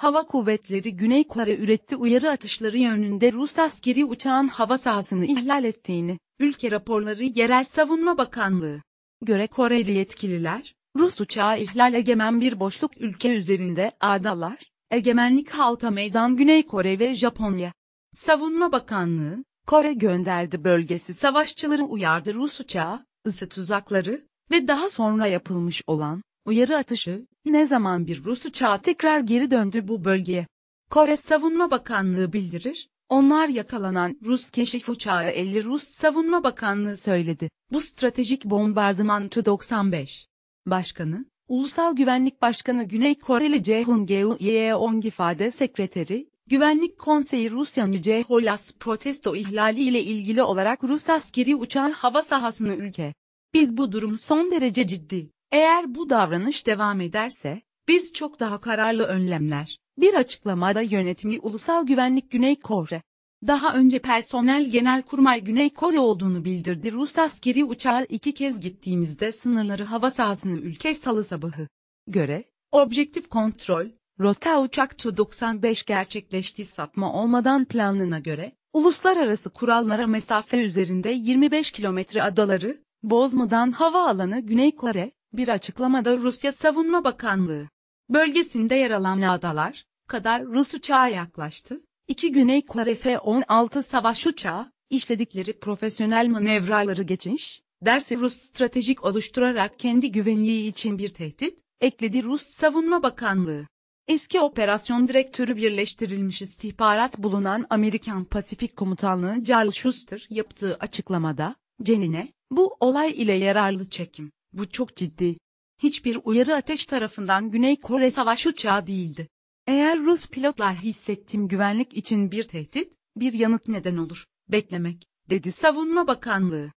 Hava Kuvvetleri Güney Kore üretti uyarı atışları yönünde Rus askeri uçağın hava sahasını ihlal ettiğini, ülke raporları Yerel Savunma Bakanlığı göre Koreli yetkililer, Rus uçağı ihlal egemen bir boşluk ülke üzerinde adalar, egemenlik halka meydan Güney Kore ve Japonya. Savunma Bakanlığı, Kore gönderdi bölgesi savaşçıları uyardı Rus uçağı, ısı tuzakları ve daha sonra yapılmış olan Uyarı atışı, ne zaman bir Rus uçağı tekrar geri döndü bu bölgeye? Kore Savunma Bakanlığı bildirir, onlar yakalanan Rus keşif uçağı 50 Rus Savunma Bakanlığı söyledi. Bu stratejik bombardıman t 95 Başkanı, Ulusal Güvenlik Başkanı Güney Koreli Ceyhun Geu Yeong ifade sekreteri, Güvenlik Konseyi Rusya'nın Holas protesto ihlali ile ilgili olarak Rus askeri uçağın hava sahasını ülke. Biz bu durum son derece ciddi. Eğer bu davranış devam ederse, biz çok daha kararlı önlemler. Bir açıklamada yönetimi Ulusal Güvenlik Güney Kore. Daha önce personel Genel Kurmay Güney Kore olduğunu bildirdi. Rus askeri uçağı iki kez gittiğimizde sınırları hava sahasını ülke salı sabahı göre, objektif kontrol, rota uçak Tu-95 gerçekleştiği sapma olmadan planına göre, uluslararası kurallara mesafe üzerinde 25 kilometre adaları, bozmadan hava alanı Güney Kore, bir açıklamada Rusya Savunma Bakanlığı, bölgesinde yer alan adalar kadar Rus uçağı yaklaştı, iki Güney Kore F-16 savaş uçağı, işledikleri profesyonel manevraları geçiş, dersi Rus stratejik oluşturarak kendi güvenliği için bir tehdit, ekledi Rus Savunma Bakanlığı. Eski operasyon direktörü Birleştirilmiş istihbarat bulunan Amerikan Pasifik Komutanlığı Charles Schuster yaptığı açıklamada, Cenin'e, bu olay ile yararlı çekim bu çok ciddi. Hiçbir uyarı ateş tarafından Güney Kore savaş uçağı değildi. Eğer Rus pilotlar hissettiğim güvenlik için bir tehdit, bir yanıt neden olur, beklemek, dedi Savunma Bakanlığı.